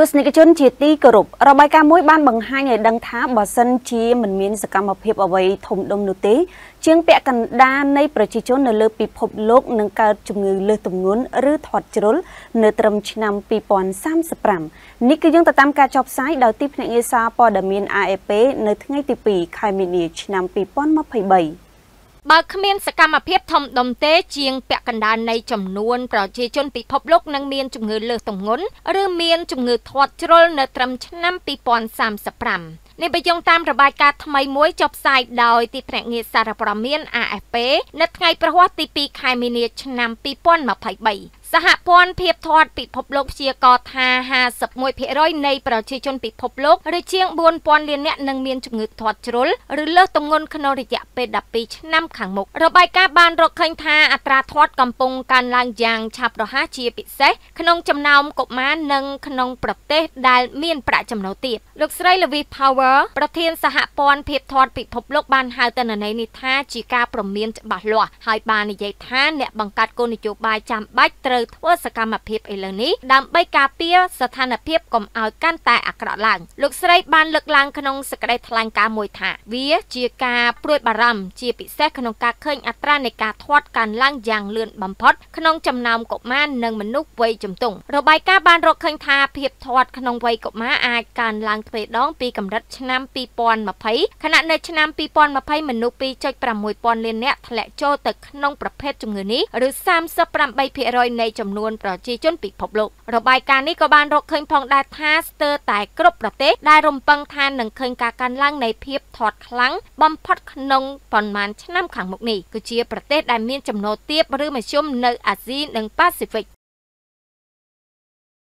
ទស្សនិកជនជាទីគោរពរបាយការណ៍មួយបានបង្ហាញឲ្យដឹងថាបើសិនជាមិនមានសកម្មភាពអ្វីធំដុំនោះទេជាងពាក់កណ្ដាលនៃប្រជាជននៅលើពិភពលោកនឹងកើតជំងឺលើសទម្ងន់ឬធាត់ជ្រុលនៅត្រឹមឆ្នាំ2035នេះគឺយើងទៅតាមការចុះផ្សាយដោយទីភ្នាក់ងារសារព័ត៌មាន AFP នៅថ្ងៃទី2ខែមីនាឆ្នាំ2023បើគ្មានសកម្មភាពធំដុំទេជាងពាក់កណ្ដាលនៃចំនួនប្រជាជនពិភពលោកនឹងមានជំងឺលើសទម្ងន់ឬមានជំងឺធាត់ជ្រុលនៅត្រឹមឆ្នាំ2035នេះបញ្យងតាមរបាយការណ៍ថ្មីមួយចុះផ្សាយដោយទីភ្នាក់ងារសារព័ត៌មាន AFP នៅថ្ងៃព្រហស្បតិ៍ទី2ខែមីនា ឆ្នាំ2023សហព័ន្ធភាពធាត់ពិភពលោកព្យាករថា51%នៃប្រជាជនពិភពលោកឬជាង4000លាននាក់នឹងមានជំងឺធាត់ជ្រុលឬលើសទម្ងន់ក្នុងរយៈពេល12ឆ្នាំខាងមុខរបាយការណ៍បានរកឃើញថាអត្រាធាត់កំពុងកើនឡើងយ៉ាង ឆាប់រហ័សជាពិសេស ក្នុងចំណោមកុមារនិងក្នុងប្រទេសដែលមានប្រាក់ចំណូលទាបលោកស្រី Levi Power ប្រធានសហព័ន្ធភាពធាត់ពិភពលោកបានហៅតនន័យនេះថាជាការប្រមានច្បាស់លាស់ហើយបាននិយាយថាអ្នកបង្កើតគោលនយោបាយចាំបាច់ត្រូវធ្វើសកម្មភាពឥឡូវនេះដើម្បីការពារស្ថានភាពកុំឲ្យកាន់តែអាក្រក់ឡើងលោកស្រីបានលើកឡើងក្នុងសេចក្តីថ្លែងការណ៍មួយថាវាជាការព្រួយបារម្ភជាពិសេសក្នុងការឃើញអត្រានៃការធាត់កើនឡើងយ៉ាងលឿនបំផុតក្នុងចំណោមកុមារនិងមនុស្សវ័យជំទង់របាយការណ៍បានរកឃើញថាភាពធាត់ក្នុងវ័យកុមារអាចកើនឡើងទ្វេដងពីកម្រិតឆ្នាំ2020ខណៈនៅឆ្នាំ2020មនុស្ស2.6000លាននាក់ធ្លាក់ចូលទៅក្នុងប្រភេទជំងឺនេះឬ38%នៃចំនួន ប្រជាជនពិភពលោករបាយការណ៍នេះក៏បានរកឃើញផងដែរថាស្ទើរតែគ្រប់ប្រទេសដែលរំពឹងថានឹងឃើញការកើនឡើងនៃភាពធាត់ខ្លាំងបំផុតក្នុងប៉ុន្មានឆ្នាំខាងមុខនេះគឺជាប្រទេស ដែលមានចំណូលទាបឬមធ្យមនៅអាស៊ីនិងប៉ាស៊ីហ្វិក